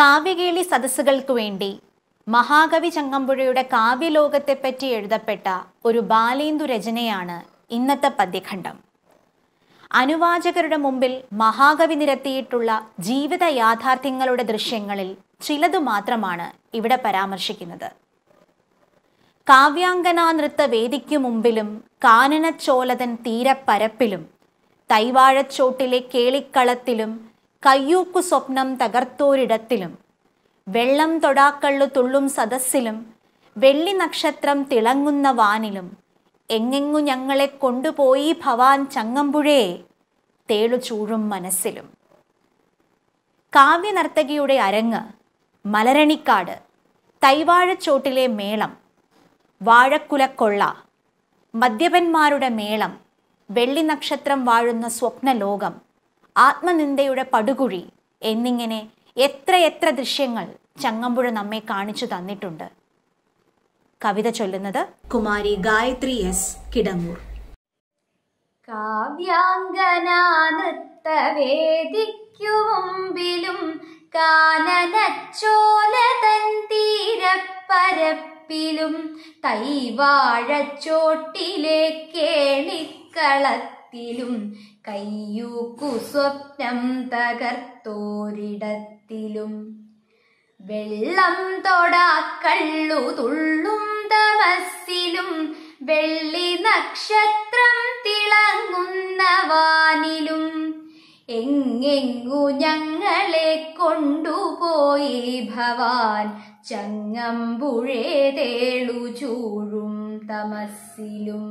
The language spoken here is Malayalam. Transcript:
കാവ്യകേളി സദസ്സുകൾക്ക് വേണ്ടി മഹാകവി ചങ്ങമ്പുഴയുടെ കാവ്യലോകത്തെപ്പറ്റി എഴുതപ്പെട്ട ഒരു ബാലേന്ദു രചനയാണ് ഇന്നത്തെ പദ്യഖണ്ഡം അനുവാചകരുടെ മുമ്പിൽ മഹാകവി നിരത്തിയിട്ടുള്ള ജീവിത യാഥാർത്ഥ്യങ്ങളുടെ ദൃശ്യങ്ങളിൽ ചിലതു മാത്രമാണ് ഇവിടെ പരാമർശിക്കുന്നത് കാവ്യാങ്കനാ നൃത്ത വേദിക്കു മുമ്പിലും കാനനച്ചോലതൻ തീരപ്പരപ്പിലും തൈവാഴച്ചോട്ടിലെ കേളിക്കളത്തിലും കയ്യൂക്കു സ്വപ്നം തകർത്തോരിടത്തിലും വെള്ളം തൊടാക്കള്ളു തുള്ളും സദസ്സിലും വെള്ളി നക്ഷത്രം തിളങ്ങുന്ന വാനിലും എങ്ങെങ്ങു ഞങ്ങളെ കൊണ്ടുപോയി ഭവാൻ ചങ്ങമ്പുഴേ തേളു ചൂഴും മനസ്സിലും കാവ്യനർത്തകിയുടെ അരങ്ങ് മലരണിക്കാട് തൈവാഴച്ചോട്ടിലെ മേളം വാഴക്കുലക്കൊള്ള മദ്യപന്മാരുടെ മേളം വെള്ളി നക്ഷത്രം വാഴുന്ന സ്വപ്നലോകം ആത്മനിന്ദയുടെ പടുകുഴി എന്നിങ്ങനെ എത്രയെത്ര ദൃശ്യങ്ങൾ ചങ്ങമ്പുഴ നമ്മെ കാണിച്ചു തന്നിട്ടുണ്ട് കവിത ചൊല്ലുന്നത് കുമാരി ഗായത്രി എസ് കിടങ്ങൂർ കാവ്യാങ്കനാനൃത്തവേദിക്കു മുമ്പിലും കാനനച്ചോലതൻ തീരപ്പരപ്പിലും കത്തിലും കയ്യൂക്കു സ്വപ്നം തകർത്തോരിടത്തിലും വെള്ളം തൊടാക്കള്ളു തുള്ളും തമസ്സിലും വെള്ളി നക്ഷത്രം തിളങ്ങുന്ന വാനിലും എങ്ങെങ്ങു ഞങ്ങളെ കൊണ്ടുപോയി ഭവാൻ ചങ്ങമ്പുഴേ തേളു ചൂഴും തമസ്സിലും